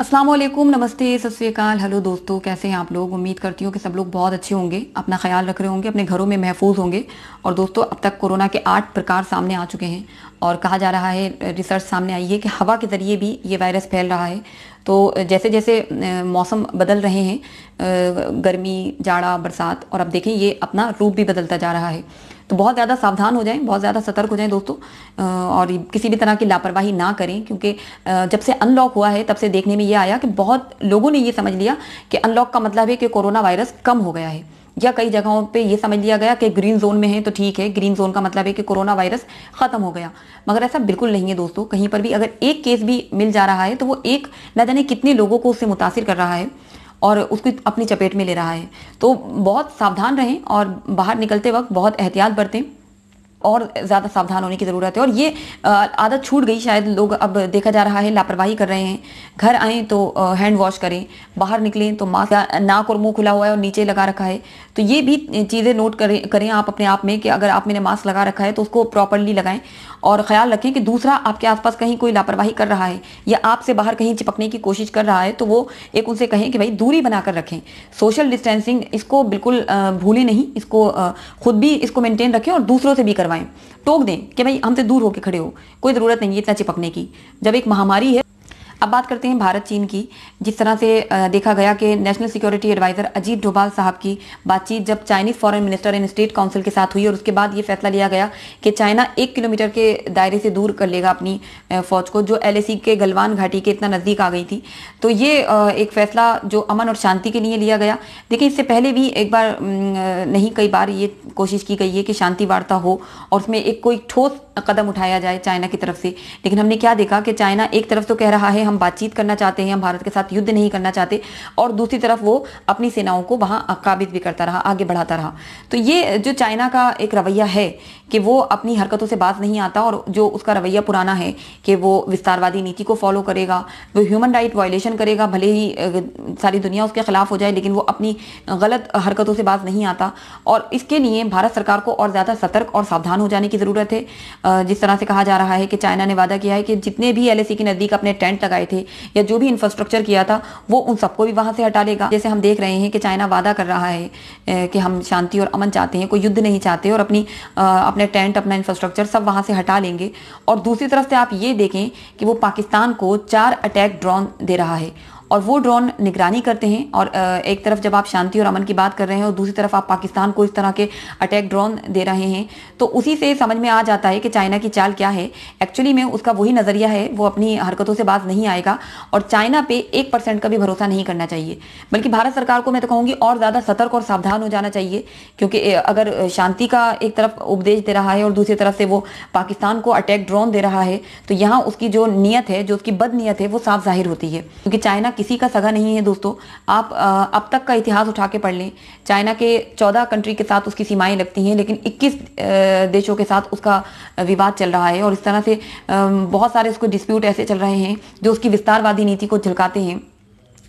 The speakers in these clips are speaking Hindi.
असलम नमस्ते सत श्रीकाल हेलो दोस्तों कैसे हैं आप लोग उम्मीद करती हूँ कि सब लोग बहुत अच्छे होंगे अपना ख्याल रख रहे होंगे अपने घरों में महफूज होंगे और दोस्तों अब तक कोरोना के आठ प्रकार सामने आ चुके हैं और कहा जा रहा है रिसर्च सामने आई है कि हवा के ज़रिए भी ये वायरस फैल रहा है तो जैसे जैसे मौसम बदल रहे हैं गर्मी जाड़ा बरसात और अब देखें ये अपना रूप भी बदलता जा रहा है तो बहुत ज़्यादा सावधान हो जाएं बहुत ज़्यादा सतर्क हो जाएं दोस्तों और किसी भी तरह की लापरवाही ना करें क्योंकि जब से अनलॉक हुआ है तब से देखने में ये आया कि बहुत लोगों ने ये समझ लिया कि अनलॉक का मतलब है कि कोरोना वायरस कम हो गया है या कई जगहों पे ये समझ लिया गया कि ग्रीन जोन में है तो ठीक है ग्रीन जोन का मतलब है कि कोरोना वायरस खत्म हो गया मगर ऐसा बिल्कुल नहीं है दोस्तों कहीं पर भी अगर एक केस भी मिल जा रहा है तो वो एक न जाने कितने लोगों को उससे मुतासर कर रहा है और उसको अपनी चपेट में ले रहा है तो बहुत सावधान रहें और बाहर निकलते वक्त बहुत एहतियात बरतें और ज़्यादा सावधान होने की ज़रूरत है और ये आदत छूट गई शायद लोग अब देखा जा रहा है लापरवाही कर रहे हैं घर आए तो हैंड वॉश करें बाहर निकलें तो मास्क नाक और मुंह खुला हुआ है और नीचे लगा रखा है तो ये भी चीज़ें नोट करें करें आप अपने आप में कि अगर आप मैंने मास्क लगा रखा है तो उसको प्रॉपरली लगाएं और ख्याल रखें कि दूसरा आपके आसपास कहीं कोई लापरवाही कर रहा है या आपसे बाहर कहीं चिपकने की कोशिश कर रहा है तो वो एक उनसे कहें कि भाई दूरी बनाकर रखें सोशल डिस्टेंसिंग इसको बिल्कुल भूलें नहीं इसको खुद भी इसको मेंटेन रखें और दूसरों से भी करवाएं लगाएं टोक दें कि भाई हमसे तो दूर होकर खड़े हो कोई ज़रूरत नहीं है इतना चिपकने की जब एक महामारी है अब बात करते हैं भारत चीन की जिस तरह से देखा गया कि national security advisor Ajit Doval साहब की बातचीत जब Chinese foreign minister and state council के साथ हुई और उसके बाद ये फैसला लिया गया कि चाइना एक किलोमीटर के दायरे से दूर कर लेगा अपनी फौज को जो एल के गलवान घाटी के इतना नज़दीक आ गई थी तो ये एक फैसला जो अमन और शांति के लिए लिया गया देखिए इससे पहले भी एक बार नहीं कई बार ये कोशिश की गई है कि शांति वार्ता हो और उसमें एक कोई ठोस कदम उठाया जाए चाइना की तरफ से लेकिन हमने क्या देखा कि चाइना एक तरफ तो कह रहा है में हम बातचीत करना चाहते हैं हम भारत के साथ युद्ध नहीं करना चाहते और दूसरी तरफ वो अपनी सेनाओं को वहाँ काबिज भी करता रहा आगे बढ़ाता रहा तो ये जो चाइना का एक रवैया है कि वो अपनी हरकतों से बाज नहीं आता और जो उसका रवैया पुराना है कि वो विस्तारवादी नीति को फॉलो करेगा वो ह्यूमन राइट वायलेशन करेगा भले ही सारी दुनिया उसके खिलाफ हो जाए लेकिन वो अपनी गलत हरकतों से बाज नहीं आता और इसके लिए भारत सरकार को और ज़्यादा सतर्क और सावधान हो जाने की ज़रूरत है जिस तरह से कहा जा रहा है कि चाइना ने वादा किया है कि जितने भी एल की नज़दीक अपने टेंट लगाए लगाए थे या जो भी इंफ्रास्ट्रक्चर किया था वो उन सबको भी वहां से हटा लेगा जैसे हम देख रहे हैं कि चाइना वादा कर रहा है कि हम शांति और अमन चाहते हैं कोई युद्ध नहीं चाहते और अपनी अपने टेंट अपना इंफ्रास्ट्रक्चर सब वहां से हटा लेंगे और दूसरी तरफ से आप ये देखें कि वो पाकिस्तान को चार अटैक ड्रोन दे रहा है और वो ड्रोन निगरानी करते हैं और एक तरफ जब आप शांति और अमन की बात कर रहे हैं और दूसरी तरफ आप पाकिस्तान को इस तरह के अटैक ड्रोन दे रहे हैं तो उसी से समझ में आ जाता है कि चाइना की चाल क्या है एक्चुअली में उसका वही नज़रिया है वो अपनी हरकतों से बाज नहीं आएगा और चाइना पे एक परसेंट का भी भरोसा नहीं करना चाहिए बल्कि भारत सरकार को मैं तो कहूँगी और ज़्यादा सतर्क और सावधान हो जाना चाहिए क्योंकि अगर शांति का एक तरफ उपदेश दे रहा है और दूसरी तरफ से वो पाकिस्तान को अटैक ड्रोन दे रहा है तो यहाँ उसकी जो नीयत है जो उसकी बदनीयत है वो साफ जाहिर होती है क्योंकि चाइना किसी का सगा नहीं है दोस्तों आप अब तक का इतिहास उठा के पढ़ लें चाइना के 14 कंट्री के साथ उसकी सीमाएं लगती हैं लेकिन 21 देशों के साथ उसका विवाद चल रहा है और इस तरह से बहुत सारे उसको डिस्प्यूट ऐसे चल रहे हैं जो उसकी विस्तारवादी नीति को झलकाते हैं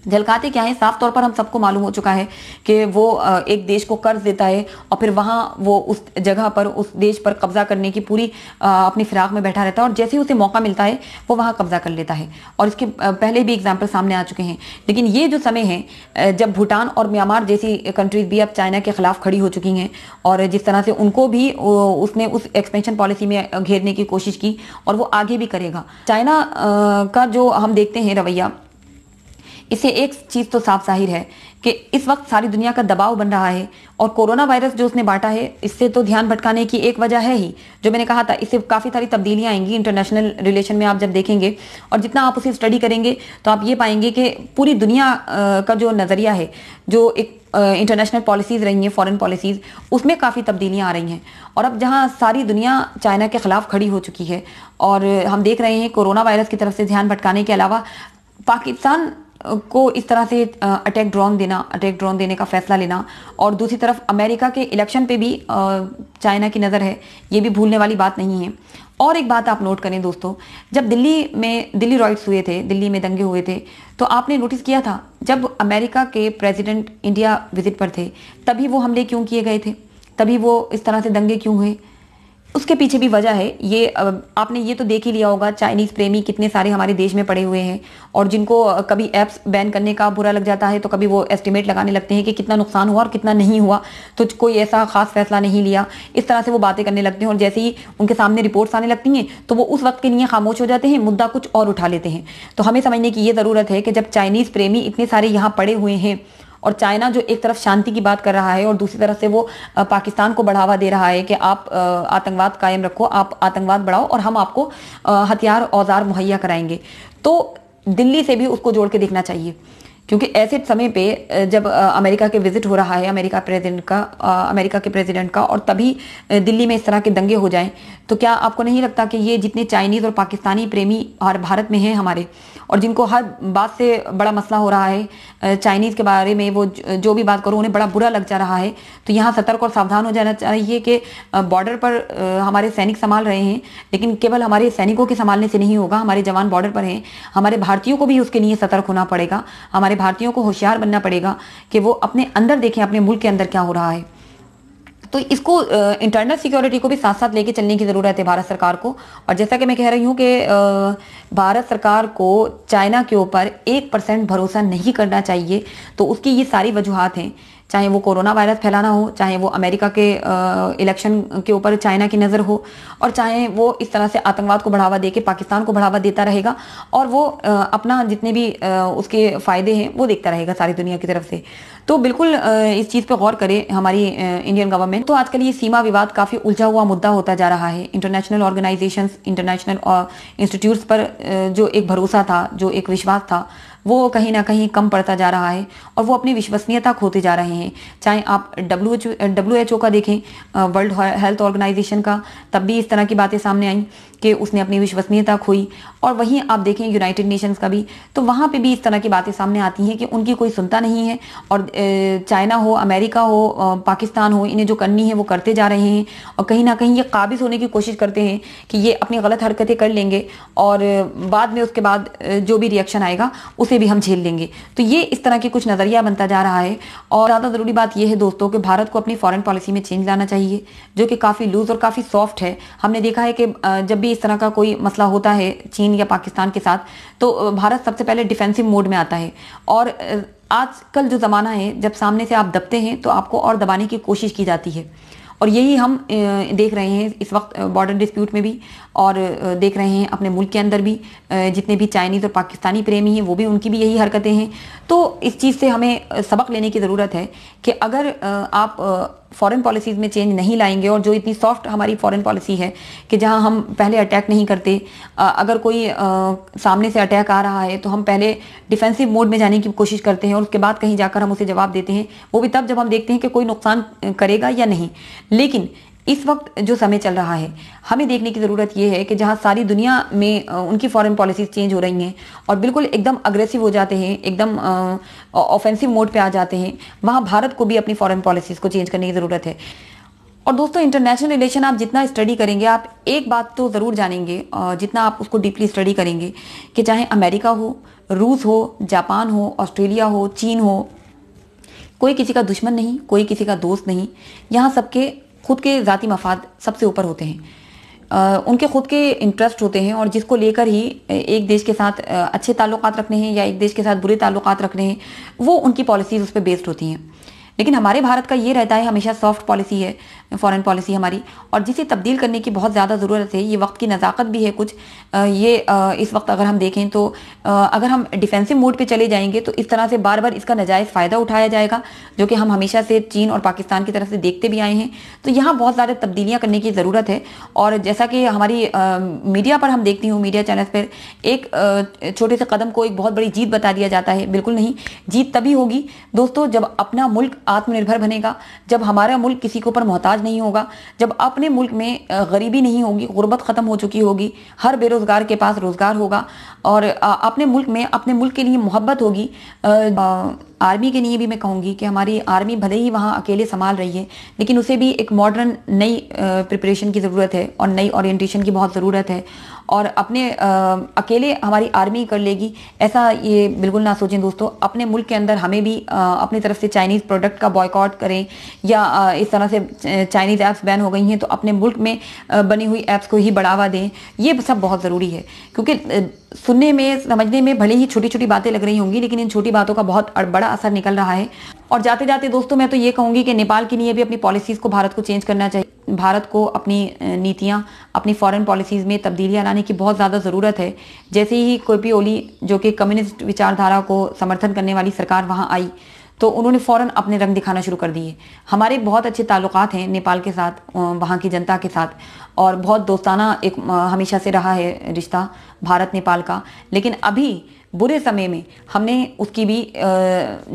झलकाते क्या है साफ तौर पर हम सबको मालूम हो चुका है कि वो एक देश को कर्ज देता है और फिर वहाँ वो उस जगह पर उस देश पर कब्जा करने की पूरी अपनी फिराक में बैठा रहता है और जैसे ही उसे मौका मिलता है वो वहाँ कब्जा कर लेता है और इसके पहले भी एग्जाम्पल सामने आ चुके हैं लेकिन ये जो समय है जब भूटान और म्यांमार जैसी कंट्रीज भी अब चाइना के खिलाफ खड़ी हो चुकी हैं और जिस तरह से उनको भी उसने उस एक्सपेंशन पॉलिसी में घेरने की कोशिश की और वो आगे भी करेगा चाइना का जो हम देखते हैं रवैया इससे एक चीज़ तो साफ जाहिर है कि इस वक्त सारी दुनिया का दबाव बन रहा है और कोरोना वायरस जो उसने बांटा है इससे तो ध्यान भटकाने की एक वजह है ही जो मैंने कहा था इससे काफ़ी सारी तब्दीलियाँ आएंगी इंटरनेशनल रिलेशन में आप जब देखेंगे और जितना आप उसे स्टडी करेंगे तो आप ये पाएंगे कि पूरी दुनिया का जो नज़रिया है जो एक इंटरनेशनल पॉलिसीज़ रही हैं फॉरेन पॉलिसीज़ उसमें काफ़ी तब्दीलियाँ आ रही हैं और अब जहाँ सारी दुनिया चाइना के ख़िलाफ़ खड़ी हो चुकी है और हम देख रहे हैं कोरोना वायरस की तरफ से ध्यान भटकाने के अलावा पाकिस्तान को इस तरह से अटैक ड्रोन देना अटैक ड्रोन देने का फैसला लेना और दूसरी तरफ अमेरिका के इलेक्शन पे भी चाइना की नज़र है ये भी भूलने वाली बात नहीं है और एक बात आप नोट करें दोस्तों जब दिल्ली में दिल्ली रॉयट्स हुए थे दिल्ली में दंगे हुए थे तो आपने नोटिस किया था जब अमेरिका के प्रेसिडेंट इंडिया विजिट पर थे तभी वो हमले क्यों किए गए थे तभी वो इस तरह से दंगे क्यों हुए उसके पीछे भी वजह है ये आपने ये तो देख ही लिया होगा चाइनीज़ प्रेमी कितने सारे हमारे देश में पड़े हुए हैं और जिनको कभी ऐप्स बैन करने का बुरा लग जाता है तो कभी वो एस्टिमेट लगाने लगते हैं कि कितना नुकसान हुआ और कितना नहीं हुआ तो कोई ऐसा खास फैसला नहीं लिया इस तरह से वो बातें करने लगते हैं और जैसे ही उनके सामने रिपोर्ट्स आने लगती हैं तो वो उस वक्त के लिए खामोश हो जाते हैं मुद्दा कुछ और उठा लेते हैं तो हमें समझने की ये ज़रूरत है कि जब चाइनीज़ प्रेमी इतने सारे यहाँ पड़े हुए हैं और चाइना जो एक तरफ शांति की बात कर रहा है और दूसरी तरफ से वो पाकिस्तान को बढ़ावा दे रहा है कि आप आतंकवाद कायम रखो आप आतंकवाद बढ़ाओ और हम आपको हथियार औजार मुहैया कराएंगे तो दिल्ली से भी उसको जोड़ के देखना चाहिए क्योंकि ऐसे समय पे जब अमेरिका के विजिट हो रहा है अमेरिका प्रेसिडेंट का अमेरिका के प्रेसिडेंट का और तभी दिल्ली में इस तरह के दंगे हो जाएं तो क्या आपको नहीं लगता कि ये जितने चाइनीज़ और पाकिस्तानी प्रेमी हर भारत में हैं हमारे और जिनको हर बात से बड़ा मसला हो रहा है चाइनीज़ के बारे में वो जो भी बात करो उन्हें बड़ा बुरा लग जा रहा है तो यहाँ सतर्क और सावधान हो जाना चाहिए कि बॉर्डर पर हमारे सैनिक संभाल रहे हैं लेकिन केवल हमारे सैनिकों के संभालने से नहीं होगा हमारे जवान बॉर्डर पर हैं हमारे भारतीयों को भी उसके लिए सतर्क होना पड़ेगा हमारे हमारे भारतीयों को होशियार बनना पड़ेगा कि वो अपने अंदर देखें अपने मुल्क के अंदर क्या हो रहा है तो इसको इंटरनल सिक्योरिटी को भी साथ साथ लेके चलने की ज़रूरत है भारत सरकार को और जैसा कि मैं कह रही हूँ कि भारत सरकार को चाइना के ऊपर एक परसेंट भरोसा नहीं करना चाहिए तो उसकी ये सारी वजूहत हैं चाहे वो कोरोना वायरस फैलाना हो चाहे वो अमेरिका के इलेक्शन के ऊपर चाइना की नज़र हो और चाहे वो इस तरह से आतंकवाद को बढ़ावा दे के पाकिस्तान को बढ़ावा देता रहेगा और वो अपना जितने भी उसके फ़ायदे हैं वो देखता रहेगा सारी दुनिया की तरफ से तो बिल्कुल इस चीज़ पर गौर करे हमारी इंडियन गवर्नमेंट तो आजकल ये सीमा विवाद काफ़ी उलझा हुआ मुद्दा होता जा रहा है इंटरनेशनल ऑर्गेनाइजेशंस इंटरनेशनल इंस्टीट्यूट्स पर जो एक भरोसा था जो एक विश्वास था वो कहीं ना कहीं कम पड़ता जा रहा है और वो अपनी विश्वसनीयता खोते जा रहे हैं चाहे आप डब्ल्यू एच ओ का देखें वर्ल्ड हेल्थ ऑर्गेनाइजेशन का तब भी इस तरह की बातें सामने आई कि उसने अपनी विश्वसनीयता खोई और वहीं आप देखें यूनाइटेड नेशंस का भी तो वहाँ पे भी इस तरह की बातें सामने आती हैं कि उनकी कोई सुनता नहीं है और चाइना हो अमेरिका हो पाकिस्तान हो इन्हें जो करनी है वो करते जा रहे हैं और कहीं ना कहीं ये काबिज होने की कोशिश करते हैं कि ये अपनी गलत हरकतें कर लेंगे और बाद में उसके बाद जो भी रिएक्शन आएगा उसे भी हम झेल लेंगे तो ये इस तरह की कुछ नज़रिया बनता जा रहा है और ज़्यादा ज़रूरी बात यह है दोस्तों कि भारत को अपनी फॉरन पॉलिसी में चेंज लाना चाहिए जो कि काफ़ी लूज़ और काफ़ी सॉफ्ट है हमने देखा है कि जब भी इस तरह का कोई मसला होता है चीन या पाकिस्तान के साथ तो भारत सबसे पहले डिफेंसिव मोड में आता है और आजकल जो ज़माना है जब सामने से आप दबते हैं तो आपको और दबाने की कोशिश की जाती है और यही हम देख रहे हैं इस वक्त बॉर्डर डिस्प्यूट में भी और देख रहे हैं अपने मुल्क के अंदर भी जितने भी चाइनीज़ और पाकिस्तानी प्रेमी हैं वो भी उनकी भी यही हरकतें हैं तो इस चीज़ से हमें सबक लेने की ज़रूरत है कि अगर आप फॉरेन पॉलिसीज में चेंज नहीं लाएंगे और जो इतनी सॉफ्ट हमारी फॉरेन पॉलिसी है कि जहां हम पहले अटैक नहीं करते अगर कोई सामने से अटैक आ रहा है तो हम पहले डिफेंसिव मोड में जाने की कोशिश करते हैं और उसके बाद कहीं जाकर हम उसे जवाब देते हैं वो भी तब जब हम देखते हैं कि कोई नुकसान करेगा या नहीं लेकिन इस वक्त जो समय चल रहा है हमें देखने की ज़रूरत यह है कि जहां सारी दुनिया में उनकी फॉरेन पॉलिसीज चेंज हो रही हैं और बिल्कुल एकदम अग्रेसिव हो जाते हैं एकदम ऑफेंसिव मोड पे आ जाते हैं वहां भारत को भी अपनी फॉरेन पॉलिसीज़ को चेंज करने की ज़रूरत है और दोस्तों इंटरनेशनल रिलेशन आप जितना स्टडी करेंगे आप एक बात तो ज़रूर जानेंगे जितना आप उसको डीपली स्टडी करेंगे कि चाहे अमेरिका हो रूस हो जापान हो ऑस्ट्रेलिया हो चीन हो कोई किसी का दुश्मन नहीं कोई किसी का दोस्त नहीं यहाँ सबके खुद के ज़ाती मफाद सबसे ऊपर होते हैं उनके खुद के इंटरेस्ट होते हैं और जिसको लेकर ही एक देश के साथ अच्छे ताल्लुक रखने हैं या एक देश के साथ बुरे ताल्लुक रखने हैं वो उनकी पॉलिसीज़ उस पर बेस्ड होती हैं लेकिन हमारे भारत का ये रहता है हमेशा सॉफ्ट पॉलिसी है फ़ॉरेन पॉलिसी हमारी और जिसे तब्दील करने की बहुत ज़्यादा ज़रूरत है ये वक्त की नज़ाकत भी है कुछ ये इस वक्त अगर हम देखें तो अगर हम डिफेंसिव मोड पे चले जाएंगे तो इस तरह से बार बार इसका नजायज़ फ़ायदा उठाया जाएगा जो कि हम हमेशा से चीन और पाकिस्तान की तरफ से देखते भी आए हैं तो यहाँ बहुत ज़्यादा तब्दीलियाँ करने की ज़रूरत है और जैसा कि हमारी मीडिया पर हम देखती हूँ मीडिया चैनल पर एक छोटे से कदम को एक बहुत बड़ी जीत बता दिया जाता है बिल्कुल नहीं जीत तभी होगी दोस्तों जब अपना मुल्क आत्मनिर्भर बनेगा जब हमारा मुल्क किसी के ऊपर मोहताज इलाज नहीं होगा जब अपने मुल्क में गरीबी नहीं होगी गुर्बत ख़त्म हो चुकी होगी हर बेरोज़गार के पास रोज़गार होगा और अपने मुल्क में अपने मुल्क के लिए मोहब्बत होगी आर्मी के लिए भी मैं कहूँगी कि हमारी आर्मी भले ही वहाँ अकेले संभाल रही है लेकिन उसे भी एक मॉडर्न नई प्रिपरेशन की ज़रूरत है और नई ओरिएंटेशन की बहुत ज़रूरत है और अपने आ, अकेले हमारी आर्मी कर लेगी ऐसा ये बिल्कुल ना सोचें दोस्तों अपने मुल्क के अंदर हमें भी आ, अपनी तरफ से चाइनीज़ प्रोडक्ट का बॉयकॉट करें या आ, इस तरह से चाइनीज़ ऐप्स बैन हो गई हैं तो अपने मुल्क में आ, बनी हुई ऐप्स को ही बढ़ावा दें ये सब बहुत ज़रूरी है क्योंकि सुनने में समझने में भले ही छोटी छोटी बातें लग रही होंगी लेकिन इन छोटी बातों का बहुत बड़ा बड़ा असर निकल रहा है और जाते जाते दोस्तों मैं तो ये कहूंगी कि नेपाल के लिए भी अपनी पॉलिसीज़ को भारत को चेंज करना चाहिए भारत को अपनी नीतियाँ अपनी फॉरेन पॉलिसीज़ में तब्दीलियाँ लाने की बहुत ज़्यादा ज़रूरत है जैसे ही कोपी ओली जो कि कम्युनिस्ट विचारधारा को समर्थन करने वाली सरकार वहाँ आई तो उन्होंने फ़ौरन अपने रंग दिखाना शुरू कर दिए हमारे बहुत अच्छे ताल्लुकात हैं नेपाल के साथ वहाँ की जनता के साथ और बहुत दोस्ताना एक हमेशा से रहा है रिश्ता भारत नेपाल का लेकिन अभी बुरे समय में हमने उसकी भी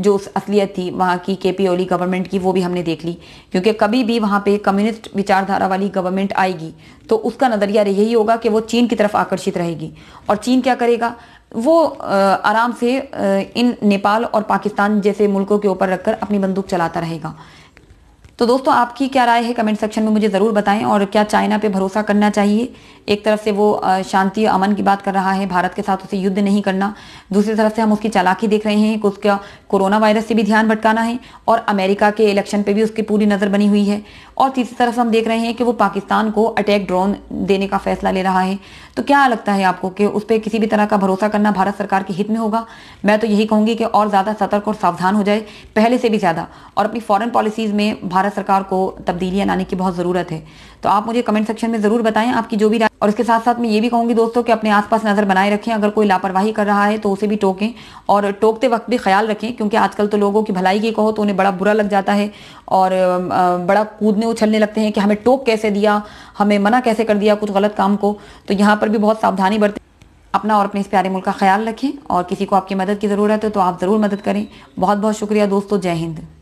जो असलियत थी वहाँ की के पी ओली गवर्नमेंट की वो भी हमने देख ली क्योंकि कभी भी वहाँ पे कम्युनिस्ट विचारधारा वाली गवर्नमेंट आएगी तो उसका नज़रिया यही होगा कि वो चीन की तरफ आकर्षित रहेगी और चीन क्या करेगा वो आराम से इन नेपाल और पाकिस्तान जैसे मुल्कों के ऊपर रखकर अपनी बंदूक चलाता रहेगा तो दोस्तों आपकी क्या राय है कमेंट सेक्शन में मुझे ज़रूर बताएं और क्या चाइना पे भरोसा करना चाहिए एक तरफ से वो शांति अमन की बात कर रहा है भारत के साथ उसे युद्ध नहीं करना दूसरी तरफ से हम उसकी चालाकी देख रहे हैं कि उसका कोरोना वायरस से भी ध्यान भटकाना है और अमेरिका के इलेक्शन पर भी उसकी पूरी नज़र बनी हुई है और तीसरी तरफ हम देख रहे हैं कि वो पाकिस्तान को अटैक ड्रोन देने का फैसला ले रहा है तो क्या लगता है आपको कि उस पर किसी भी तरह का भरोसा करना भारत सरकार के हित में होगा मैं तो यही कहूँगी कि और ज़्यादा सतर्क और सावधान हो जाए पहले से भी ज़्यादा और अपनी फॉरन पॉलिसीज़ में भारत भारत सरकार को तब्दीलियां लाने की बहुत ज़रूरत है तो आप मुझे कमेंट सेक्शन में ज़रूर बताएं आपकी जो भी राय और इसके साथ साथ मैं ये भी कहूंगी दोस्तों कि अपने आसपास नज़र बनाए रखें अगर कोई लापरवाही कर रहा है तो उसे भी टोकें और टोकते वक्त भी ख्याल रखें क्योंकि आजकल तो लोगों की भलाई की कहो तो उन्हें बड़ा बुरा लग जाता है और बड़ा कूदने उछलने लगते हैं कि हमें टोक कैसे दिया हमें मना कैसे कर दिया कुछ गलत काम को तो यहाँ पर भी बहुत सावधानी बरतें अपना और अपने इस प्यारे मुल्क का ख्याल रखें और किसी को आपकी मदद की ज़रूरत है तो आप ज़रूर मदद करें बहुत बहुत शुक्रिया दोस्तों जय हिंद